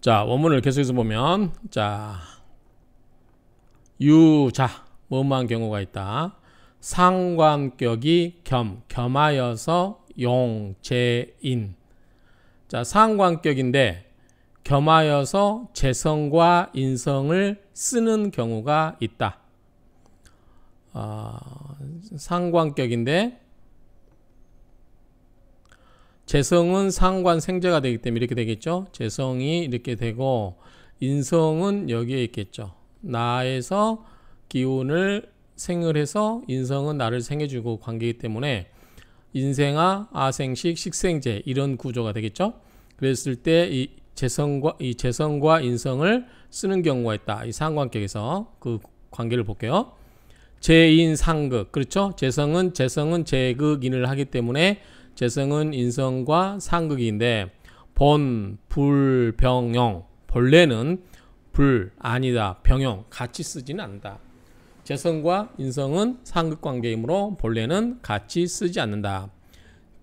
자 원문을 계속해서 보면 자 유자 뭐뭐한 경우가 있다 상관격이 겸 겸하여서 용재인 자 상관격인데 겸하여서 재성과 인성을 쓰는 경우가 있다 어, 상관격인데 재성은 상관 생재가 되기 때문에 이렇게 되겠죠. 재성이 이렇게 되고 인성은 여기에 있겠죠. 나에서 기운을 생을 해서 인성은 나를 생해주고 관계이기 때문에 인생아, 아생식, 식생제 이런 구조가 되겠죠. 그랬을 때 이 재성과 이 재성과 인성을 쓰는 경우가 있다. 이 상관격에서 그 관계를 볼게요. 재인 상극 그렇죠? 재성은 재성은 재극인을 하기 때문에 재성은 인성과 상극인데 본, 불, 병, 영 본래는 불, 아니다, 병영 같이 쓰지는 않는다. 재성과 인성은 상극관계이므로 본래는 같이 쓰지 않는다.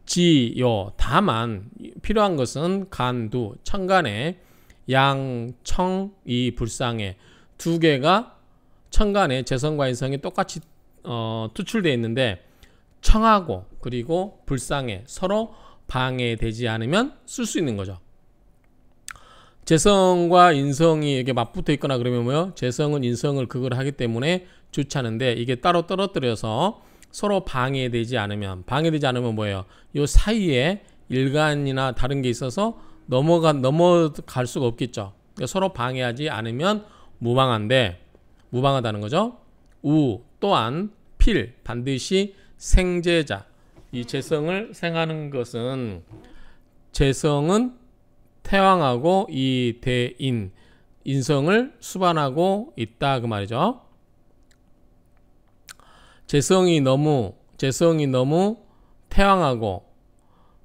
지요 다만 필요한 것은 간두 천간에 양청이 불상에 두 개가 천간에 재성과 인성이 똑같이 어, 투출되어 있는데 청하고 그리고 불쌍해 서로 방해되지 않으면 쓸 수 있는 거죠. 재성과 인성이 이게 맞붙어 있거나 그러면 뭐요? 재성은 인성을 극을 하기 때문에 좋지 않은데 이게 따로 떨어뜨려서 서로 방해되지 않으면 방해되지 않으면 뭐예요? 요 사이에 일간이나 다른 게 있어서 넘어가 넘어갈 수가 없겠죠. 그러니까 서로 방해하지 않으면 무방한데 무방하다는 거죠. 우 또한 필 반드시 생제자 이 재성을 생하는 것은 재성은 태왕하고 이 대인 인성을 수반하고 있다 그 말이죠. 재성이 너무 재성이 너무 태왕하고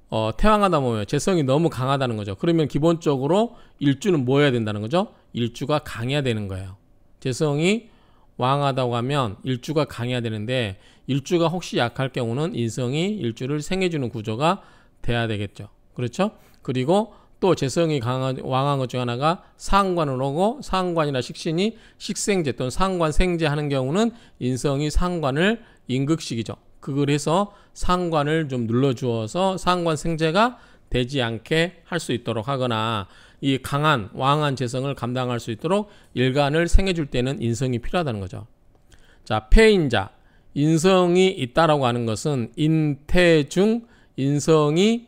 어, 태왕하다 보면 재성이 너무 강하다는 거죠. 그러면 기본적으로 일주는 뭐 해야 된다는 거죠? 일주가 강해야 되는 거예요. 재성이 왕하다고 하면 일주가 강해야 되는데 일주가 혹시 약할 경우는 인성이 일주를 생해주는 구조가 돼야 되겠죠. 그렇죠? 그리고 또 재성이 강한 왕한 것중 하나가 상관을 오고 상관이나 식신이 식생제 또는 상관생제 하는 경우는 인성이 상관을 인극식이죠. 그걸 해서 상관을 좀 눌러주어서 상관생제가 되지 않게 할 수 있도록 하거나 이 강한 왕한 재성을 감당할 수 있도록 일간을 생해줄 때는 인성이 필요하다는 거죠. 자, 폐인자 인성이 있다라고 하는 것은 인태중 인성이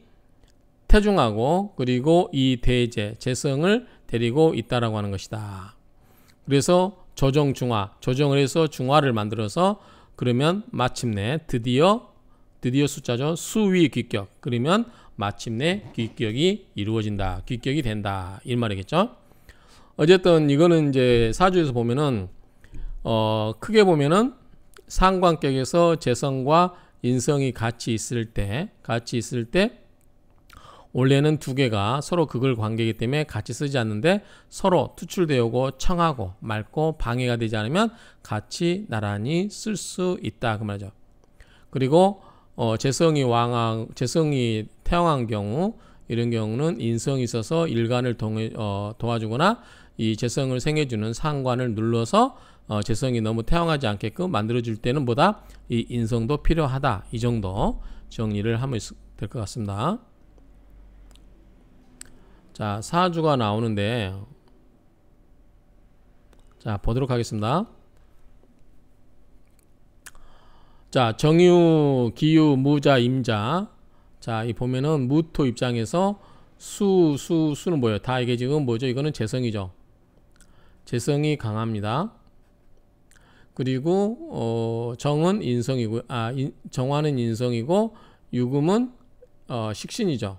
태중하고 그리고 이 대제 재성을 데리고 있다라고 하는 것이다. 그래서 조정 중화, 조정을 해서 중화를 만들어서 그러면 마침내 드디어 드디어 숫자죠. 수위 귀격. 그러면 마침내 귀격이 이루어진다. 귀격이 된다. 이 말이겠죠. 어쨌든 이거는 이제 사주에서 보면은 어 크게 보면은 상관격에서 재성과 인성이 같이 있을 때 같이 있을 때 원래는 두 개가 서로 극을 관계이기 때문에 같이 쓰지 않는데 서로 투출되고 청하고 맑고 방해가 되지 않으면 같이 나란히 쓸 수 있다 그 말이죠. 그리고 어, 재성이 왕왕, 재성이 태양한 경우 이런 경우는 인성이 있어서 일간을 동해, 어, 도와주거나 이 재성을 생해주는 상관을 눌러서 어, 재성이 너무 태양하지 않게끔 만들어줄 때는 보다 이 인성도 필요하다 이 정도 정리를 하면 될 것 같습니다. 자 사주가 나오는데 자 보도록 하겠습니다. 자, 정유, 기유, 무자, 임자. 자, 이 보면은 무토 입장에서 수, 수, 수는 뭐예요? 다 이게 지금 뭐죠? 이거는 재성이죠. 재성이 강합니다. 그리고 어, 정은 인성이고, 아, 인, 정화는 인성이고, 유금은 어, 식신이죠.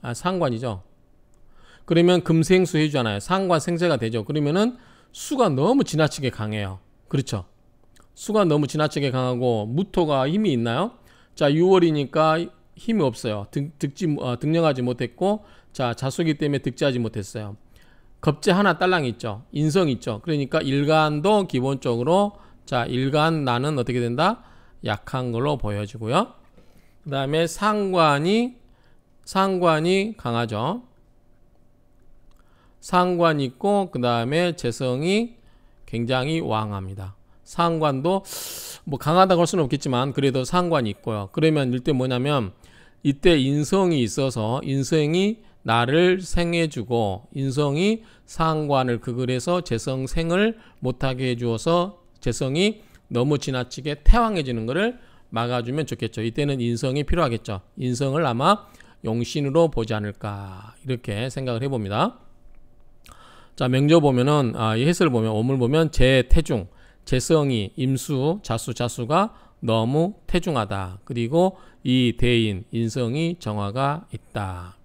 아, 상관이죠. 그러면 금생수 해주잖아요. 상관 생재가 되죠. 그러면은 수가 너무 지나치게 강해요. 그렇죠. 수가 너무 지나치게 강하고 무토가 힘이 있나요? 자 6월이니까 힘이 없어요. 득, 득지, 어, 득령하지 못했고 자 자수기 때문에 득지하지 못했어요. 겁재 하나 딸랑 있죠. 인성 있죠. 그러니까 일간도 기본적으로 자 일간 나는 어떻게 된다? 약한 걸로 보여지고요. 그 다음에 상관이 상관이 강하죠. 상관 있고 그 다음에 재성이 굉장히 왕합니다. 상관도 뭐 강하다고 할 수는 없겠지만 그래도 상관이 있고요. 그러면 일때 뭐냐면 이때 인성이 있어서 인성이 나를 생해주고 인성이 상관을 그글해서 재성 생을 못하게 해주어서 재성이 너무 지나치게 태왕해지는 것을 막아주면 좋겠죠. 이때는 인성이 필요하겠죠. 인성을 아마 용신으로 보지 않을까 이렇게 생각을 해봅니다. 자명조 보면은 아, 이 해설을 보면 오물 보면 제태중 재성이 임수 자수 자수가 너무 태중하다. 그리고 이 대인 인성이 정화가 있다.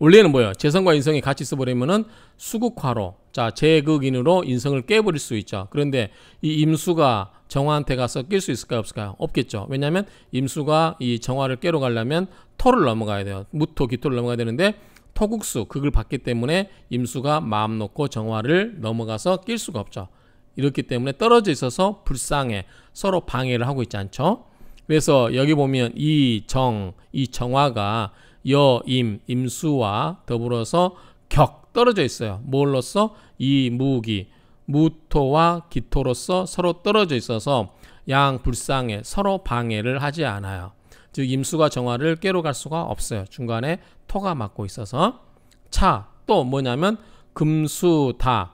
원래는 뭐예요? 재성과 인성이 같이 써버리면은 수국화로자 재극인으로 인성을 깨버릴 수 있죠. 그런데 이 임수가 정화한테 가서 낄 수 있을까요? 없을까요? 없겠죠. 왜냐하면 임수가 이 정화를 깨러 가려면 토를 넘어가야 돼요. 무토, 기토를 넘어가야 되는데 토국수 극을 받기 때문에 임수가 마음 놓고 정화를 넘어가서 낄 수가 없죠. 이렇기 때문에 떨어져 있어서 불쌍해 서로 방해를 하고 있지 않죠 그래서 여기 보면 이 정 이정화가 여 임 임수와 더불어서 격 떨어져 있어요 뭘로써 이무기 무토와 기토로서 서로 떨어져 있어서 양 불쌍해 서로 방해를 하지 않아요 즉 임수가 정화를 깨로 갈 수가 없어요 중간에 토가 막고 있어서 차 또 뭐냐면 금수다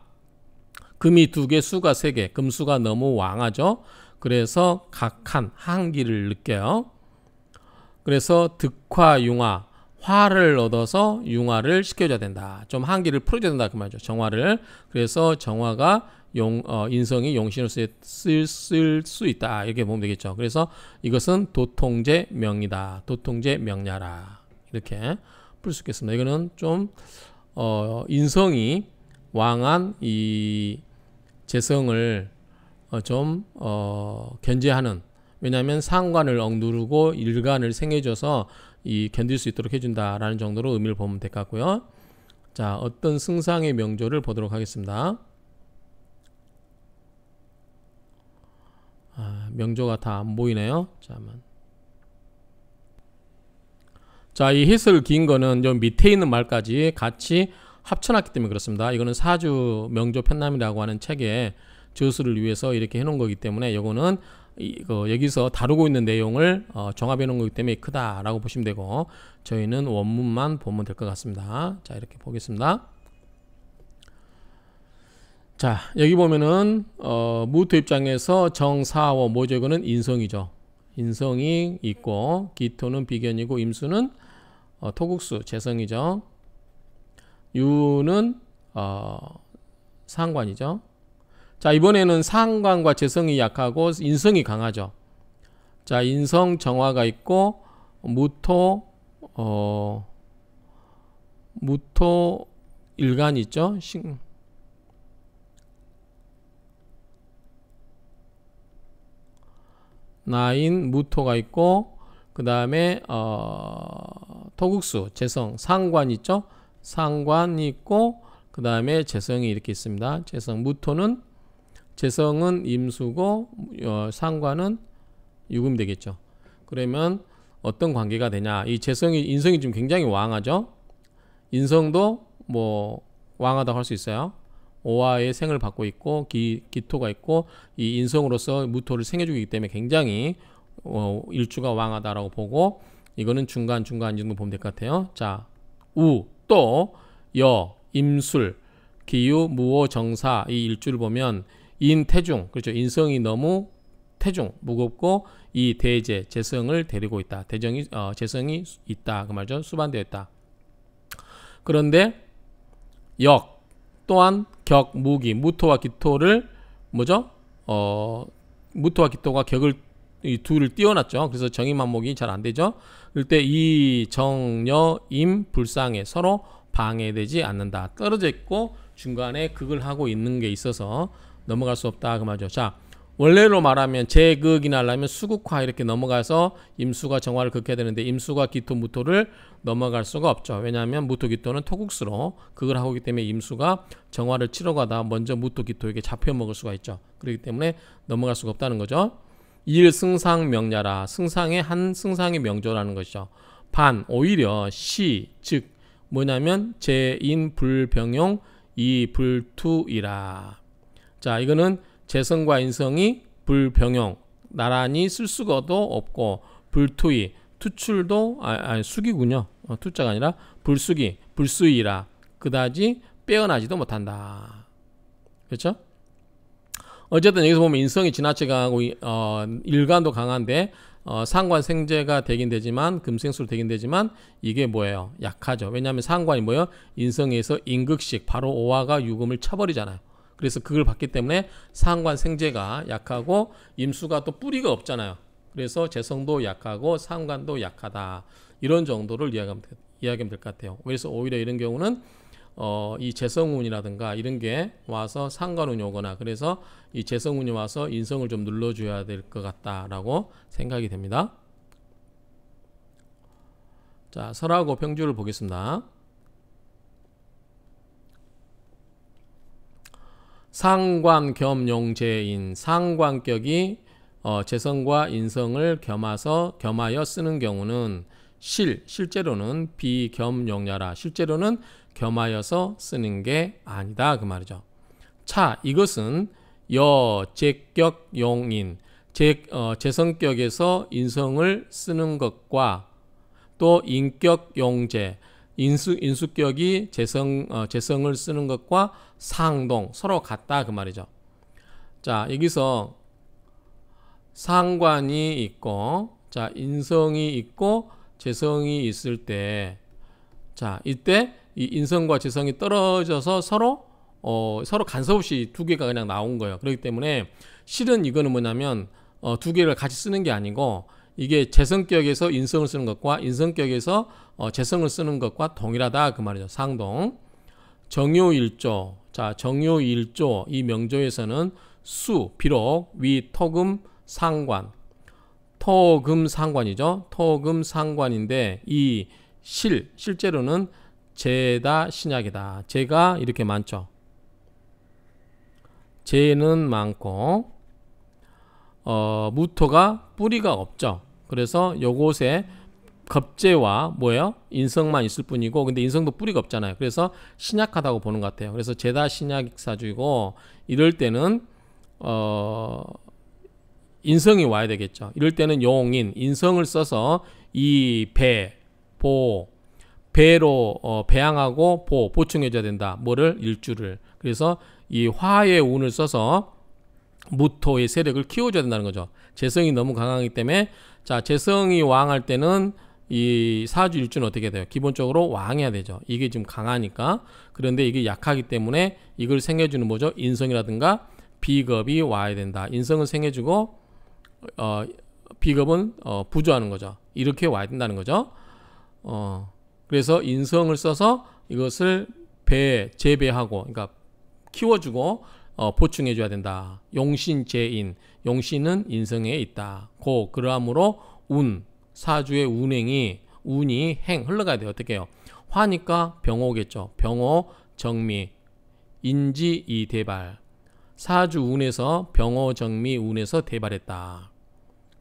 금이 두 개, 수가 세 개. 금수가 너무 왕하죠. 그래서 각한 한기를 느껴요. 그래서 득화 융화 화를 얻어서 융화를 시켜줘야 된다. 좀 한기를 풀어줘야 된다 그 말이죠. 정화를. 그래서 정화가 용, 어, 인성이 용신을 쓸 수 있다. 이렇게 보면 되겠죠. 그래서 이것은 도통제 명이다. 도통제 명냐라 이렇게 풀 수 있겠습니다. 이거는 좀 어, 인성이 왕한 이 재성을 어, 좀 어, 견제하는 왜냐하면 상관을 억누르고 일관을 생겨줘서이 견딜 수 있도록 해준다라는 정도로 의미를 보면 될 것 같고요. 자, 어떤 승상의 명조를 보도록 하겠습니다. 아, 명조가 다 안 보이네요. 잠만. 자, 이 해설 긴 거는 좀 밑에 있는 말까지 같이 합쳐놨기 때문에 그렇습니다. 이거는 사주 명조 편남이라고 하는 책에 저수를 위해서 이렇게 해놓은 거기 때문에 이거는 이거 그 여기서 다루고 있는 내용을 어, 정합해 놓은 거기 때문에 크다라고 보시면 되고 저희는 원문만 보면 될 것 같습니다. 자 이렇게 보겠습니다. 자 여기 보면은 어, 무토 입장에서 정사워 모조 이거는 인성이죠. 인성이 있고 기토는 비견이고 임수는 어, 토국수 재성이죠. 유는 어, 상관이죠. 자 이번에는 상관과 재성이 약하고 인성이 강하죠. 자 인성 정화가 있고 무토 어, 무토 일간 있죠. 신, 나인 무토가 있고 그 다음에 어, 토국수 재성 상관 있죠 상관이 있고 그 다음에 재성이 이렇게 있습니다. 재성 무토는 재성은 임수고 어, 상관은 유금 되겠죠. 그러면 어떤 관계가 되냐? 이 재성이 인성이 지금 굉장히 왕하죠. 인성도 뭐 왕하다고 할 수 있어요. 오아의 생을 받고 있고 기, 토가 있고 이 인성으로서 무토를 생해주기 때문에 굉장히 어, 일주가 왕하다라고 보고 이거는 중간 중간 이 정도 보면 될 것 같아요. 자, 우또 여, 임술, 기유, 무오 정사 이 일주를 보면 인태중 그렇죠 인성이 너무 태중 무겁고 이 대제 재성을 데리고 있다 대정이 어, 재성이 있다 그 말죠 수반되었다 그런데 역 또한 격 무기 무토와 기토를 뭐죠 어 무토와 기토가 격을 이 둘을 띄워놨죠. 그래서 정의만목이잘 안되죠. 그때 이 정여 임 불상에 서로 방해되지 않는다. 떨어져 있고 중간에 극을 하고 있는 게 있어서 넘어갈 수 없다 그 말이죠. 자 원래로 말하면 제극이나 하려면 수극화 이렇게 넘어가서 임수가 정화를 극해야 되는데 임수가 기토 무토를 넘어갈 수가 없죠. 왜냐하면 무토 기토는 토국수로 극을 하고 있기 때문에 임수가 정화를 치러 가다 먼저 무토 기토에게 잡혀 먹을 수가 있죠. 그렇기 때문에 넘어갈 수가 없다는 거죠. 일승상 명야라 승상의 한 승상의 명조라는 것이죠. 반 오히려 시 즉 뭐냐면 재인 불병용 이 불투이라. 자 이거는 재성과 인성이 불병용 나란히 쓸 수가도 없고 불투이 투출도 아, 아니 숙이군요. 어, 투자가 아니라 불숙이 불수이라 그다지 빼어나지도 못한다. 그렇죠? 어쨌든 여기서 보면 인성이 지나치게 강하고 어, 일관도 강한데 어, 상관 생재가 되긴 되지만 금생수로 되긴 되지만 이게 뭐예요? 약하죠. 왜냐하면 상관이 뭐예요? 인성에서 인극식 바로 오화가 유금을 쳐버리잖아요. 그래서 그걸 받기 때문에 상관 생재가 약하고 임수가 또 뿌리가 없잖아요. 그래서 재성도 약하고 상관도 약하다. 이런 정도를 이야기하면 될 것 같아요. 그래서 오히려 이런 경우는 어, 이 재성운이라든가 이런 게 와서 상관운이 오거나 그래서 이 재성운이 와서 인성을 좀 눌러줘야 될 것 같다라고 생각이 됩니다. 자, 설하고 평주를 보겠습니다. 상관 겸용재인 상관격이 어, 재성과 인성을 겸하서 겸하여 쓰는 경우는 실 실제로는 비겸용야라 실제로는 겸하여서 쓰는 게 아니다 그 말이죠. 차 이것은 여 제격 용인 제, 어, 성격에서 인성을 쓰는 것과 또 인격 용제 인수 인수격이 재성 어, 재성을 쓰는 것과 상동 서로 같다 그 말이죠. 자 여기서 상관이 있고 자 인성이 있고 재성이 있을 때 자 이때 이 인성과 지성이 떨어져서 서로 어, 서로 간섭 없이 두 개가 그냥 나온 거예요. 그렇기 때문에 실은 이거는 뭐냐면 어, 두 개를 같이 쓰는 게 아니고 이게 재성격에서 인성을 쓰는 것과 인성격에서 어, 재성을 쓰는 것과 동일하다 그 말이죠. 상동 정요일조 자 정요일조 이 명조에서는 수 비록 위 토금 상관 토금 상관이죠. 토금 상관인데 이 실 실제로는 제다 신약이다. 제가 이렇게 많죠. 제는 많고 어, 무토가 뿌리가 없죠. 그래서 요곳에 겁제와 뭐예요? 인성만 있을 뿐이고 근데 인성도 뿌리가 없잖아요. 그래서 신약하다고 보는 것 같아요. 그래서 제다 신약사주이고 이럴 때는 어 인성이 와야 되겠죠. 이럴 때는 용인 인성을 써서 이 배, 보, 배로 어, 배양하고 보 보충해줘야 된다. 뭐를 일주를. 그래서 이 화의 운을 써서 무토의 세력을 키워줘야 된다는 거죠. 재성이 너무 강하기 때문에 자 재성이 왕할 때는 이 사주 일주는 어떻게 돼요? 기본적으로 왕해야 되죠. 이게 지금 강하니까 그런데 이게 약하기 때문에 이걸 생겨주는 뭐죠? 인성이라든가 비겁이 와야 된다. 인성은 생겨주고 어, 비겁은 어, 부조하는 거죠. 이렇게 와야 된다는 거죠. 어. 그래서 인성을 써서 이것을 배, 재배하고, 그러니까 키워주고, 어, 보충해줘야 된다. 용신 재인. 용신은 인성에 있다. 고, 그러므로 운, 사주의 운행이, 운이 행, 흘러가야 돼요. 어떻게 해요? 화니까 병호겠죠. 병호, 정미, 인지, 이, 대발. 사주 운에서 병호, 정미, 운에서 대발했다.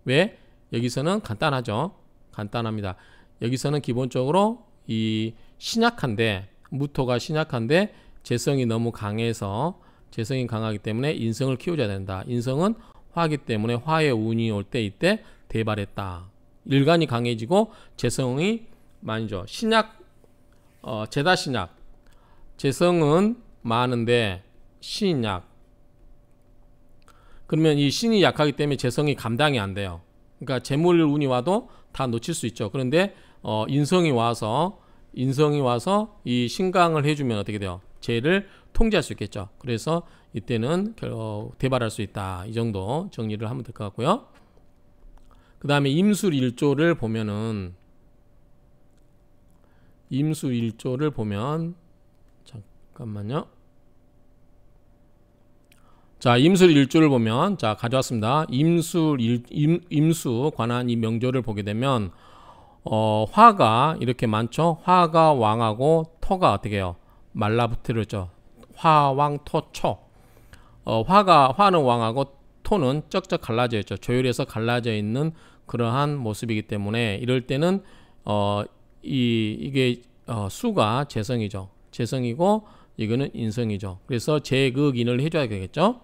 왜? 여기서는 간단하죠. 간단합니다. 여기서는 기본적으로 이 신약한데 무토가 신약한데 재성이 너무 강해서 재성이 강하기 때문에 인성을 키우자 된다. 인성은 화기 때문에 화의 운이 올 때 이때 대발했다. 일간이 강해지고 재성이 많이죠. 신약 어, 제다 신약 재성은 많은데 신약 그러면 이 신이 약하기 때문에 재성이 감당이 안 돼요. 그러니까 재물 운이 와도 다 놓칠 수 있죠. 그런데 어, 인성이 와서 인성이 와서 이 신강을 해주면 어떻게 돼요? 죄를 통제할 수 있겠죠. 그래서 이때는 어, 대발할 수 있다. 이 정도 정리를 하면 될 것 같고요. 그 다음에 임술 1조를 보면은 임수 1조를 보면 잠깐만요. 자, 임술 1조를 보면 자, 가져왔습니다. 임술 임, 임수 관한 이 명조를 보게 되면 어, 화가 이렇게 많죠. 화가 왕하고 터가 어떻게 해요? 말라붙으죠. 화왕토초. 어, 화가 화는 왕하고 토는 쩍쩍 갈라져 있죠. 조율해서 갈라져 있는 그러한 모습이기 때문에 이럴 때는 어, 이 이게 어, 수가 재성이죠. 재성이고 이거는 인성이죠. 그래서 재극인을 해줘야 되겠죠.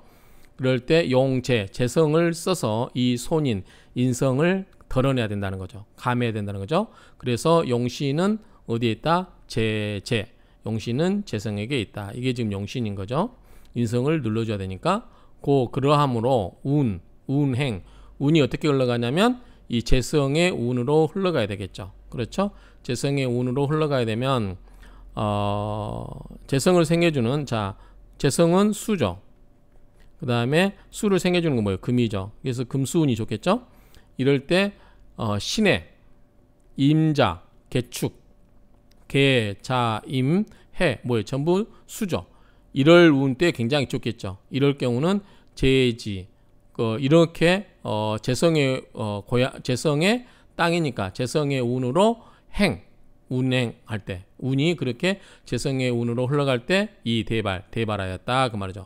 그럴 때 용재, 재성을 써서 이 손인, 인성을 덜어내야 된다는 거죠. 감해야 된다는 거죠. 그래서 용신은 어디에 있다? 재재 용신은 재성에게 있다. 이게 지금 용신인 거죠. 인성을 눌러줘야 되니까 고 그러함으로 운, 운행, 운이 어떻게 흘러가냐면 이 재성의 운으로 흘러가야 되겠죠. 그렇죠? 재성의 운으로 흘러가야 되면 어, 재성을 생겨주는 자 재성은 수죠. 그 다음에 수를 생겨주는 건 뭐예요? 금이죠. 그래서 금수운이 좋겠죠. 이럴 때 어, 신의 임자, 개축, 개, 자, 임, 해뭐예 전부 수죠. 이럴 운 때 굉장히 좋겠죠. 이럴 경우는 재지 어, 그, 이렇게 어, 재성의 어, 고야, 재성의 땅이니까 재성의 운으로 행 운행할 때 운이 그렇게 재성의 운으로 흘러갈 때 이 대발 대발하였다 그 말이죠.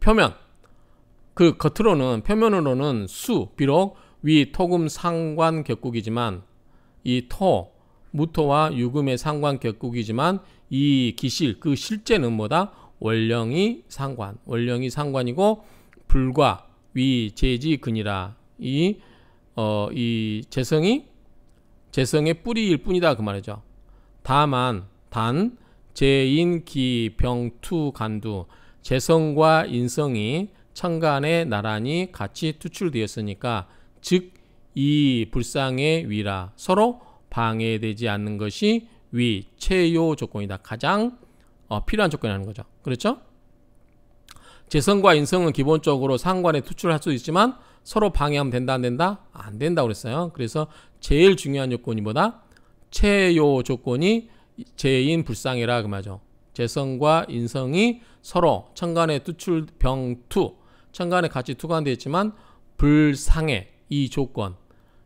표면 그 겉으로는 표면으로는 수 비록 위 토금 상관 격국이지만 이 토, 무토와 유금의 상관 격국이지만 이 기실, 그 실제는 뭐다? 원령이 상관, 원령이 상관이고 불과 위 재지 근이라 이 어, 이 재성이 재성의 뿌리일 뿐이다 그 말이죠. 다만 단 재인 기 병투 간두 재성과 인성이 천간에 나란히 같이 투출되었으니까 즉이 불상의 위라 서로 방해되지 않는 것이 위 최요 조건이다. 가장 어, 필요한 조건이라는 거죠. 그렇죠? 재성과 인성은 기본적으로 상관에 투출할 수 있지만 서로 방해하면 된다 안 된다? 안 된다 그랬어요. 그래서 제일 중요한 조건이 뭐다? 최요 조건이 재인 불상이라 그 말이죠. 재성과 인성이 서로 천간에 투출 병투 천간에 같이 투관되어 있지만 불상해 이 조건,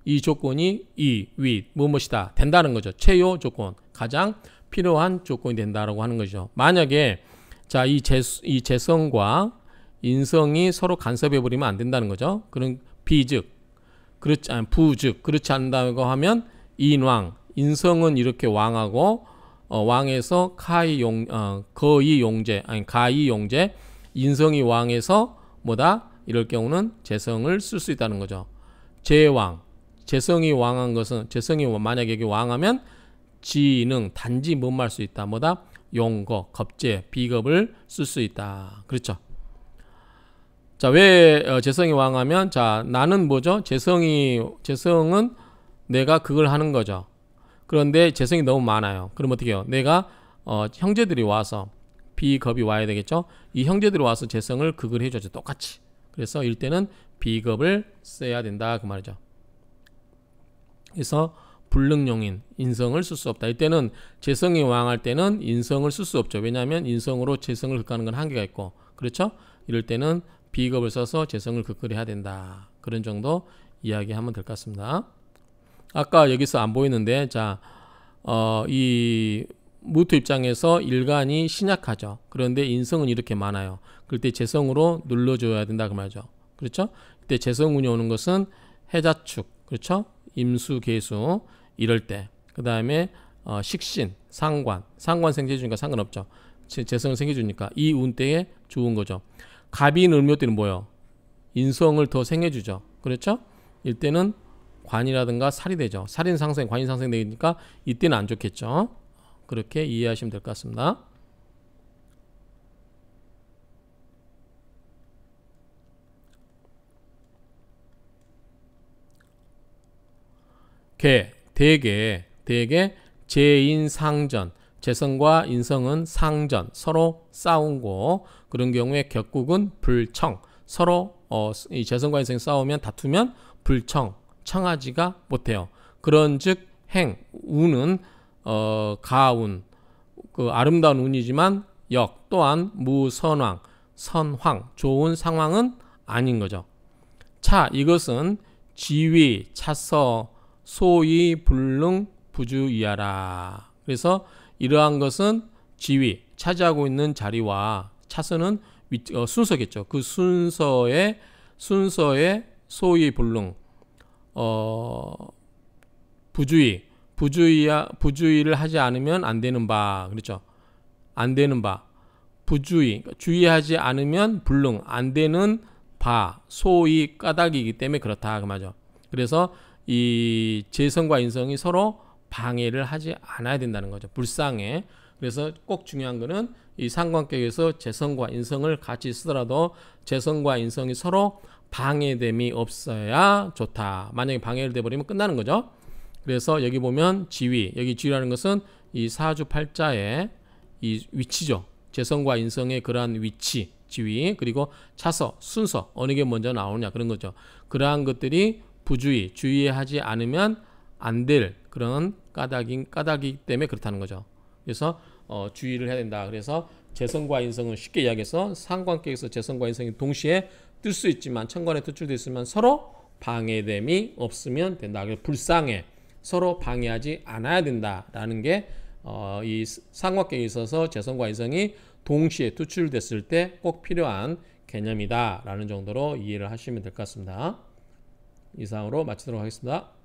이 조건이 이, 위, 무엇이다 된다는 거죠. 최요 조건, 가장 필요한 조건이 된다라고 하는 거죠. 만약에 자, 이, 재, 이 재성과 인성이 서로 간섭해 버리면 안 된다는 거죠. 그런 비즉, 그렇지 않, 부즉, 그렇지 않다고 하면 인왕, 인성은 이렇게 왕하고 어, 왕에서 카이 용, 어, 거의 용제, 아니 가이 용제, 인성이 왕에서 뭐다 이럴 경우는 재성을 쓸 수 있다는 거죠. 제왕, 재성이 왕한 것은 재성이 만약에 여기 왕하면 지능, 단지 못 말 수 있다. 뭐다? 용거, 겁제, 비겁을 쓸 수 있다. 그렇죠. 자, 왜 어, 재성이 왕하면 자, 나는 뭐죠? 재성이 재성은 내가 그걸 하는 거죠. 그런데 재성이 너무 많아요. 그럼 어떻게 해요? 내가 어, 형제들이 와서 비겁이 와야 되겠죠? 이 형제들이 와서 재성을 그걸 해줘야죠. 똑같이. 그래서 일때는 비겁을 써야 된다 그 말이죠. 그래서 불능용인 인성을 쓸 수 없다. 이때는 재성이 왕할 때는 인성을 쓸 수 없죠. 왜냐하면 인성으로 재성을 극하는 건 한계가 있고 그렇죠? 이럴 때는 비겁을 써서 재성을 극그려야 된다. 그런 정도 이야기하면 될 것 같습니다. 아까 여기서 안 보이는데 자, 어, 이 무토 입장에서 일간이 신약하죠. 그런데 인성은 이렇게 많아요. 그때 재성으로 눌러줘야 된다 그 말이죠. 그렇죠? 그때 재성운이 오는 것은 해자축, 그렇죠? 임수, 계수 이럴 때. 그 다음에 어, 식신, 상관, 상관 생겨주니까 상관없죠. 재성을 생겨주니까 이 운 때에 좋은 거죠. 갑인 을묘 때는 뭐요? 예 인성을 더 생겨주죠. 그렇죠? 이때는 관이라든가 살이 되죠. 살인 상생, 관인 상생 되니까 이때는 안 좋겠죠. 그렇게 이해하시면 될 것 같습니다. 개, 대개, 대개 재인상전, 재성과 인성은 상전, 서로 싸운고 그런 경우에 격국은 불청, 서로 어, 이 재성과 인성이 싸우면 다투면 불청, 청하지가 못해요. 그런즉 행, 운은 어, 가운, 그 아름다운 운이지만 역 또한 무선왕, 선황, 좋은 상황은 아닌 거죠. 차 이것은 지위, 차서, 소위 불능 부주의하라. 그래서 이러한 것은 지위, 차지하고 있는 자리와 차수는 어, 순서겠죠. 그순서에 순서의 소위 불능 어, 부주의 부주의 부주의를 하지 않으면 안 되는 바 그렇죠. 안 되는 바 부주의 그러니까 주의하지 않으면 불능 안 되는 바 소위 까닭이기 때문에 그렇다 그 말이죠. 그래서 이 재성과 인성이 서로 방해를 하지 않아야 된다는 거죠. 불상해 그래서 꼭 중요한 거는 이 상관격에서 재성과 인성을 같이 쓰더라도 재성과 인성이 서로 방해됨이 없어야 좋다. 만약에 방해를 돼버리면 끝나는 거죠. 그래서 여기 보면 지위, 여기 지위라는 것은 이 사주팔자의 이 위치죠. 재성과 인성의 그러한 위치, 지위, 그리고 차서, 순서, 어느 게 먼저 나오냐 그런 거죠. 그러한 것들이 부주의, 주의하지 않으면 안 될 그런 까닭인 까닭이기 때문에 그렇다는 거죠. 그래서 어, 주의를 해야 된다. 그래서 재성과 인성은 쉽게 이야기해서 상관계에서 재성과 인성이 동시에 뜰 수 있지만 천관에 투출돼 있으면 서로 방해됨이 없으면 된다. 그래서 불쌍해. 서로 방해하지 않아야 된다라는 게 어, 이 상관계에 있어서 재성과 인성이 동시에 투출됐을때 꼭 필요한 개념이다라는 정도로 이해를 하시면 될 것 같습니다. 이상으로 마치도록 하겠습니다.